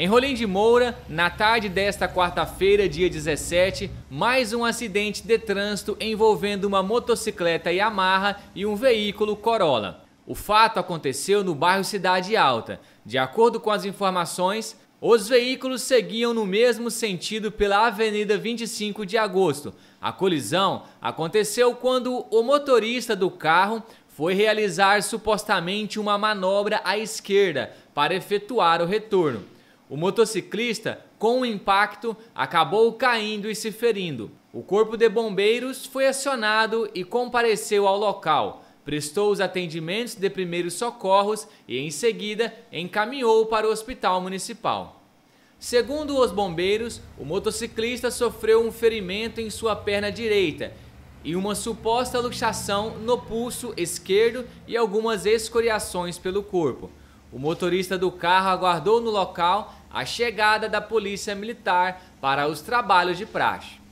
Em Rolim de Moura, na tarde desta quarta-feira, dia 17, mais um acidente de trânsito envolvendo uma motocicleta Yamaha e um veículo Corolla. O fato aconteceu no bairro Cidade Alta. De acordo com as informações, os veículos seguiam no mesmo sentido pela Avenida 25 de Agosto. A colisão aconteceu quando o motorista do carro foi realizar supostamente uma manobra à esquerda para efetuar o retorno. O motociclista, com o impacto, acabou caindo e se ferindo. O corpo de bombeiros foi acionado e compareceu ao local. Prestou os atendimentos de primeiros socorros e, em seguida, encaminhou para o hospital municipal. Segundo os bombeiros, o motociclista sofreu um ferimento em sua perna direita e uma suposta luxação no pulso esquerdo e algumas escoriações pelo corpo. O motorista do carro aguardou no local a chegada da polícia militar para os trabalhos de praxe.